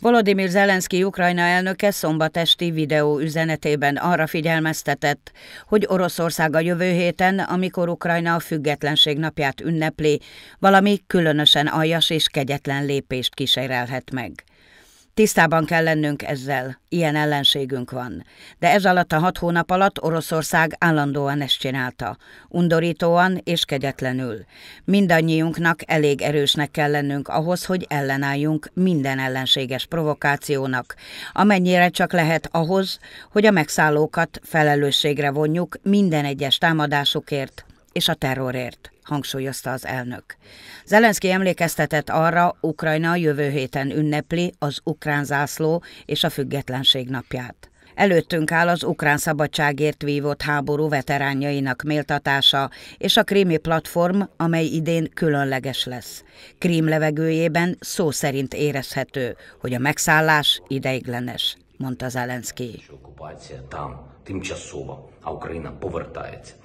Volodymyr Zelenszky Ukrajna elnöke szombat esti videó üzenetében arra figyelmeztetett, hogy Oroszország a jövő héten, amikor Ukrajna a függetlenség napját ünnepli, valami különösen aljas és kegyetlen lépést kísérelhet meg. Tisztában kell lennünk ezzel, ilyen ellenségünk van. De ez alatt a hat hónap alatt Oroszország állandóan ezt csinálta, undorítóan és kegyetlenül. Mindannyiunknak elég erősnek kell lennünk ahhoz, hogy ellenálljunk minden ellenséges provokációnak, amennyire csak lehet ahhoz, hogy a megszállókat felelősségre vonjuk minden egyes támadásukért és a terrorért hangsúlyozta az elnök. Zelenszky emlékeztetett arra, Ukrajna jövő héten ünnepli az ukrán zászló és a függetlenség napját. Előttünk áll az ukrán szabadságért vívott háború veteránjainak méltatása és a krími platform, amely idén különleges lesz. Krím levegőjében szó szerint érezhető, hogy a megszállás ideiglenes, mondta Zelenszky.